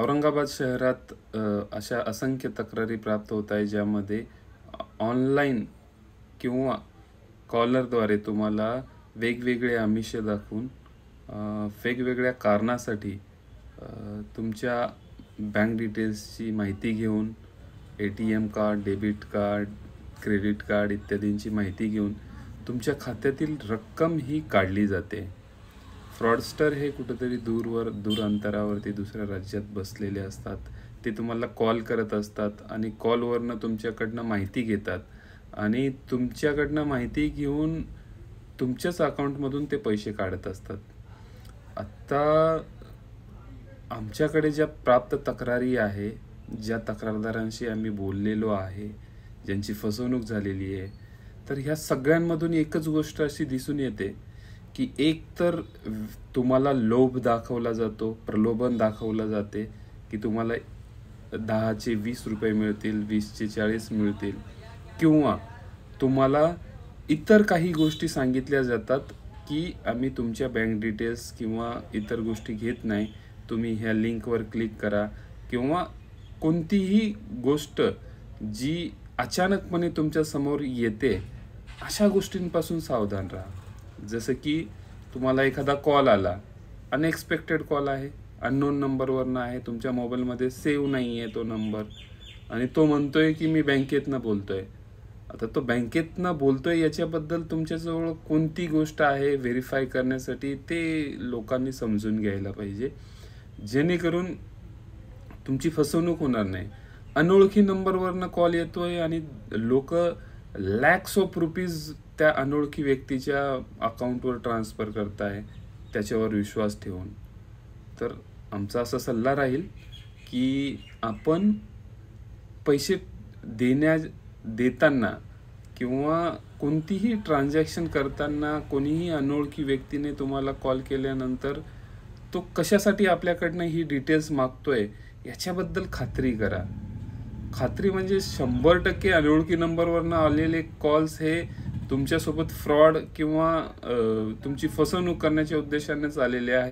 औरंगाबाद शहरात अशा असंख्य तक्रारी प्राप्त होत आहे ज्यामध्ये ऑनलाईन किंवा कॉलरद्वारे तुम्हाला वेगवेगळे आमिषे दाखवून वेगवेगळ्या कारणासाठी तुमच्या बँक डिटेल्सची माहिती घेऊन A T M card debit card credit card इत्यादींची माहिती घेऊन तुमच्या खात्यातील रक्कम ही काढली जाते फ्रॉडस्टर हे कुठंतरी दूरवर दूर अंतरावरती दुसऱ्या राज्यात बसलेले असतात ते तुम्हाला कॉल करत असतात आणि कॉलवरनं तुमच्याकडनं माहिती घेतात आणि तुमच्याकडनं माहिती घेऊन तुमच्याच अकाउंटमधून ते पैसे काढत असतात आत्ता आमच्याकडे ज्या प्राप्त तक्रारी आहे ज्या तक्रारदारांशी आम्ही बोललेलो आहे ज्यांची फसवणूक झालेली आहे तर ह्या सगळ्यांमधून एकच गोष्ट अशी दिसून येते की एक तर तुम्हाला लोभ दाखवला जातो प्रलोभन दाखवलं जाते की तुम्हाला दहाचे वीस रुपये मिळतील वीसचे चाळीस मिळतील किंवा तुम्हाला इतर काही गोष्टी सांगितल्या जातात की आम्ही तुमच्या बँक डिटेल्स किंवा इतर गोष्टी घेत नाही तुम्ही ह्या लिंकवर क्लिक करा किंवा कोणतीही गोष्ट जी अचानकपणे तुमच्यासमोर येते अशा गोष्टींपासून सावधान राहा जसं की तुम्हाला एखादा कॉल आला अनएक्सपेक्टेड कॉल आहे अननोन नंबरवरनं आहे तुमच्या मोबाईलमध्ये सेव्ह नाही आहे तो नंबर आणि तो आहे की मी बँकेतनं बोलतो आहे आता तो बँकेतनं आहे याच्याबद्दल तुमच्याजवळ कोणती गोष्ट आहे व्हेरीफाय करण्यासाठी ते लोकांनी समजून घ्यायला पाहिजे जेणेकरून तुमची फसवणूक होणार नाही अनोळखी नंबरवरनं कॉल आहे आणि लोक लॅक्स ऑफ रुपीज त्या अनोळखी व्यक्तीच्या अकाउंटवर ट्रान्सफर करताय त्याच्यावर विश्वास ठेवून तर आमचा असा सल्ला राहील की आपण पैसे देण्या देताना किंवा कोणतीही ट्रान्झॅक्शन करताना कोणीही अनोळखी व्यक्तीने तुम्हाला कॉल केल्यानंतर तो कशासाठी आपल्याकडनं ही डिटेल्स मागतोय याच्याबद्दल खात्री करा खात्री म्हणजे शंभर टक्के अनोळखी नंबरवरनं आलेले कॉल्स हे तुमच्यासोबत फ्रॉड किंवा तुमची फसवणूक करण्याच्या उद्देशानेच आलेले आहे